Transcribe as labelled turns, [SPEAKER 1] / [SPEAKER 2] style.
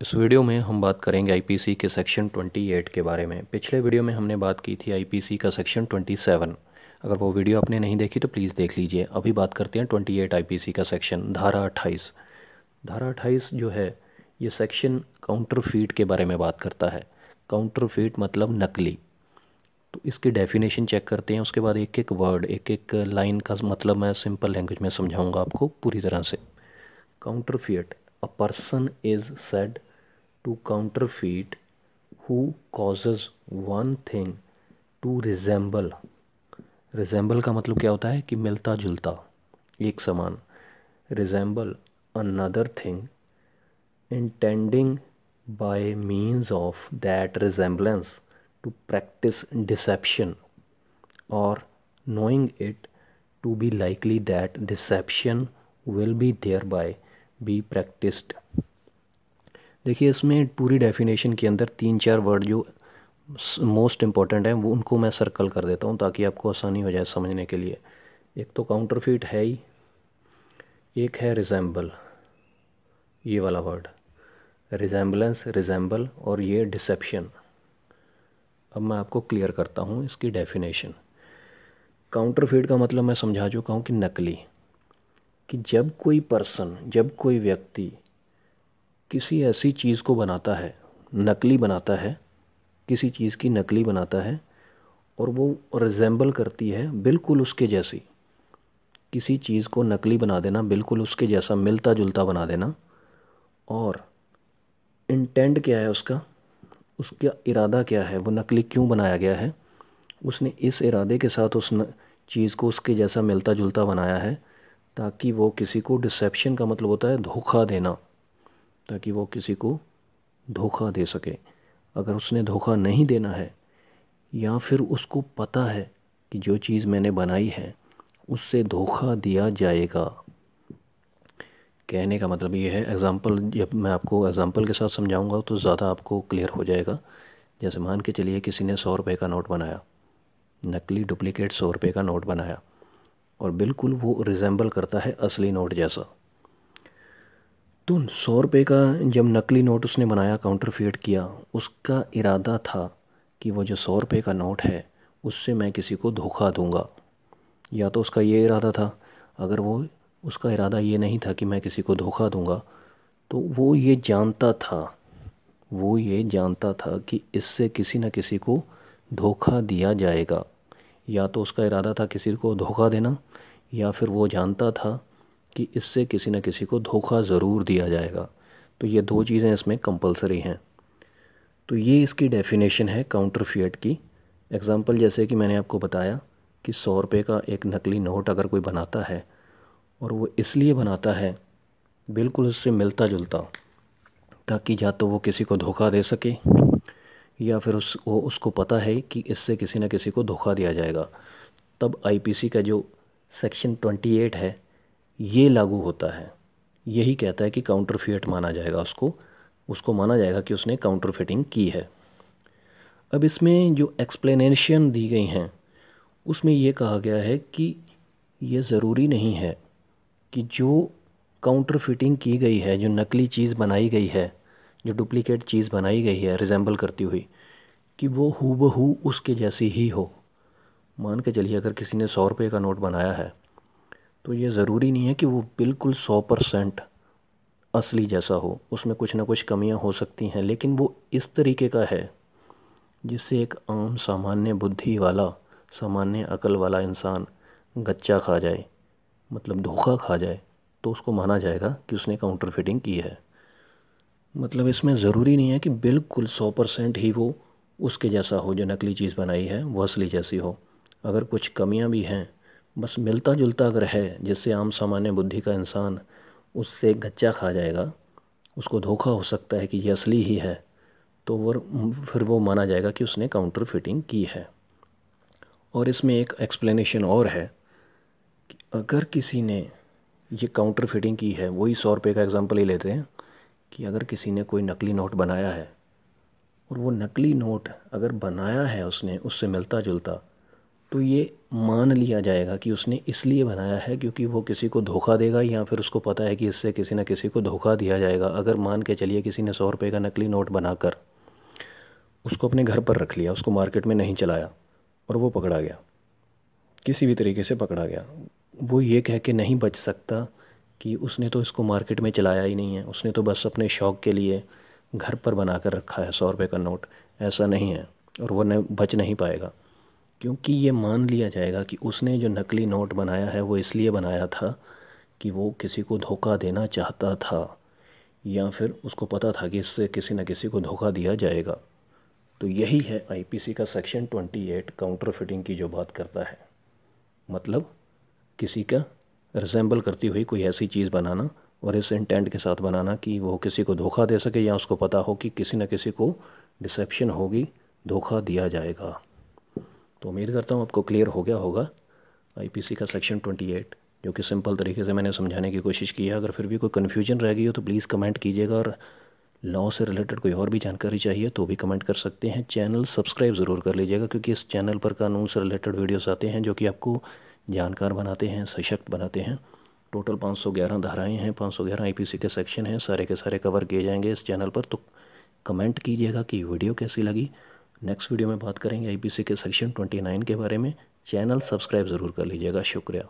[SPEAKER 1] इस वीडियो में हम बात करेंगे आईपीसी के सेक्शन 28 के बारे में पिछले वीडियो में हमने बात की थी आईपीसी का सेक्शन 27 अगर वो वीडियो आपने नहीं देखी तो प्लीज़ देख लीजिए अभी बात करते हैं 28 आईपीसी का सेक्शन धारा 28 धारा 28 जो है ये सेक्शन फीट के बारे में बात करता है फीट मतलब नकली तो इसकी डेफिनेशन चेक करते हैं उसके बाद एक एक वर्ड एक एक लाइन का मतलब मैं सिंपल लैंग्वेज में समझाऊंगा आपको पूरी तरह से फीट a person is said to counterfeit who causes one thing to resemble resemble का मतलब क्या होता है कि मिलता जुलता एक समान resemble another thing intending by means of that resemblance to practice deception or knowing it to be likely that deception will be thereby be practiced देखिए इसमें पूरी डेफिनेशन के अंदर तीन चार वर्ड जो मोस्ट इम्पॉर्टेंट हैं वो उनको मैं सर्कल कर देता हूँ ताकि आपको आसानी हो जाए समझने के लिए एक तो काउंटरफीट है ही एक है रिजेंबल ये वाला वर्ड रिजेंबलेंस रिजेंबल और ये डिसेप्शन अब मैं आपको क्लियर करता हूँ इसकी डेफिनेशन काउंटरफीट का मतलब मैं समझा चुका हूँ कि नकली कि जब कोई पर्सन जब कोई व्यक्ति किसी ऐसी चीज़ को बनाता है नकली बनाता है किसी चीज़ की नकली बनाता है और वो रिजेंबल करती है बिल्कुल उसके जैसी किसी चीज़ को नकली बना देना बिल्कुल उसके जैसा मिलता जुलता बना देना और इंटेंट क्या है उसका उसका इरादा क्या है वो नकली क्यों बनाया गया है उसने इस इरादे के साथ उस चीज़ को उसके जैसा मिलता जुलता बनाया है ताकि वो किसी को डिसेप्शन का मतलब होता है धोखा देना ताकि वो किसी को धोखा दे सके अगर उसने धोखा नहीं देना है या फिर उसको पता है कि जो चीज़ मैंने बनाई है उससे धोखा दिया जाएगा कहने का मतलब ये है एग्ज़ाम्पल जब मैं आपको एग्ज़ाम्पल के साथ समझाऊंगा तो ज़्यादा आपको क्लियर हो जाएगा जैसे मान के चलिए किसी ने सौ रुपये का नोट बनाया नकली डुप्लिकेट सौ रुपये का नोट बनाया और बिल्कुल वो रिजेंबल करता है असली नोट जैसा तो सौ रुपये का जब नकली नोट उसने बनाया काउंटरफेट किया उसका इरादा था कि वो जो सौ रुपये का नोट है उससे मैं किसी को धोखा दूंगा या तो उसका ये इरादा था अगर वो उसका इरादा ये नहीं था कि मैं किसी को धोखा दूंगा तो वो ये जानता था वो ये जानता था कि इससे किसी न किसी को धोखा दिया जाएगा या तो उसका इरादा था किसी को धोखा देना या फिर वो जानता था कि इससे किसी न किसी को धोखा ज़रूर दिया जाएगा तो ये दो चीज़ें इसमें कंपलसरी हैं तो ये इसकी डेफिनेशन है काउंटर की एग्ज़ाम्पल जैसे कि मैंने आपको बताया कि सौ रुपये का एक नकली नोट अगर कोई बनाता है और वो इसलिए बनाता है बिल्कुल उससे मिलता जुलता ताकि या तो वो किसी को धोखा दे सके या फिर उस वो उसको पता है कि इससे किसी न किसी को धोखा दिया जाएगा तब आईपीसी का जो सेक्शन 28 है ये लागू होता है यही कहता है कि काउंटरफिएट माना जाएगा उसको उसको माना जाएगा कि उसने फिटिंग की है अब इसमें जो एक्सप्लेनेशन दी गई हैं उसमें ये कहा गया है कि ये ज़रूरी नहीं है कि जो फिटिंग की गई है जो नकली चीज़ बनाई गई है जो डुप्लीकेट चीज़ बनाई गई है रिजेंबल करती हुई कि वो हु उसके जैसी ही हो मान के चलिए अगर किसी ने सौ रुपये का नोट बनाया है तो ये ज़रूरी नहीं है कि वो बिल्कुल सौ परसेंट असली जैसा हो उसमें कुछ ना कुछ कमियां हो सकती हैं लेकिन वो इस तरीके का है जिससे एक आम सामान्य बुद्धि वाला सामान्य अकल वाला इंसान गच्चा खा जाए मतलब धोखा खा जाए तो उसको माना जाएगा कि उसने काउंटर फिटिंग की है मतलब इसमें ज़रूरी नहीं है कि बिल्कुल सौ परसेंट ही वो उसके जैसा हो जो नकली चीज़ बनाई है वो असली जैसी हो अगर कुछ कमियां भी हैं बस मिलता जुलता अगर है जिससे आम सामान्य बुद्धि का इंसान उससे गच्चा खा जाएगा उसको धोखा हो सकता है कि ये असली ही है तो वो फिर वो माना जाएगा कि उसने काउंटर फिटिंग की है और इसमें एक एक्सप्लेनेशन और है कि अगर किसी ने ये काउंटर फिटिंग की है वही सौ रुपये का एग्ज़ाम्पल ही लेते हैं कि अगर किसी ने कोई नकली नोट बनाया है और वो नकली नोट अगर बनाया है उसने उससे मिलता जुलता तो ये मान लिया जाएगा कि उसने इसलिए बनाया है क्योंकि वो किसी को धोखा देगा या फिर उसको पता है कि इससे किसी न किसी को धोखा दिया जाएगा अगर मान के चलिए किसी ने सौ रुपये का नकली नोट बनाकर उसको अपने घर पर रख लिया उसको मार्केट में नहीं चलाया और वो पकड़ा गया किसी भी तरीके से पकड़ा गया वो ये कह के नहीं बच सकता कि उसने तो इसको मार्केट में चलाया ही नहीं है उसने तो बस अपने शौक़ के लिए घर पर बना कर रखा है सौ रुपये का नोट ऐसा नहीं है और वो बच नहीं पाएगा क्योंकि ये मान लिया जाएगा कि उसने जो नकली नोट बनाया है वो इसलिए बनाया था कि वो किसी को धोखा देना चाहता था या फिर उसको पता था कि इससे किसी न किसी को धोखा दिया जाएगा तो यही है आईपीसी का सेक्शन 28 काउंटर फिटिंग की जो बात करता है मतलब किसी का रिजेंबल करती हुई कोई ऐसी चीज़ बनाना और इस इंटेंट के साथ बनाना कि वो किसी को धोखा दे सके या उसको पता हो कि किसी न किसी को डिसेप्शन होगी धोखा दिया जाएगा तो उम्मीद करता हूँ आपको क्लियर हो गया होगा आई का सेक्शन ट्वेंटी जो कि सिंपल तरीके से मैंने समझाने की कोशिश की है अगर फिर भी कोई कन्फ्यूजन रह गई हो तो प्लीज़ कमेंट कीजिएगा और लॉ से रिलेटेड कोई और भी जानकारी चाहिए तो भी कमेंट कर सकते हैं चैनल सब्सक्राइब ज़रूर कर लीजिएगा क्योंकि इस चैनल पर कानून से रिलेटेड वीडियोस आते हैं जो कि आपको जानकार बनाते हैं सशक्त बनाते हैं टोटल 511 धाराएँ हैं पी सी के सेक्शन हैं सारे के सारे कवर किए जाएंगे इस चैनल पर तो कमेंट कीजिएगा कि वीडियो कैसी लगी नेक्स्ट वीडियो में बात करेंगे आईपीसी के सेक्शन 29 के बारे में चैनल सब्सक्राइब ज़रूर कर लीजिएगा शुक्रिया